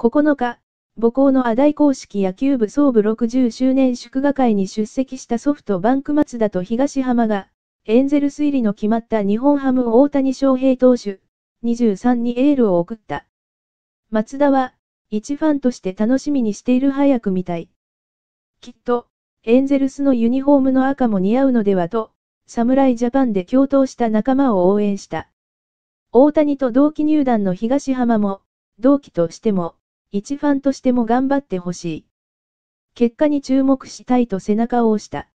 9日、母校の阿大公式野球部総部60周年祝賀会に出席したソフトバンク松田と東浜が、エンゼルス入りの決まった日本ハム大谷翔平投手、23にエールを送った。松田は、一ファンとして楽しみにしている早く見たい。きっと、エンゼルスのユニフォームの赤も似合うのではと、侍ジャパンで共闘した仲間を応援した。大谷と同期入団の東浜も、同期としても、一ファンとしても頑張ってほしい。結果に注目したいと背中を押した。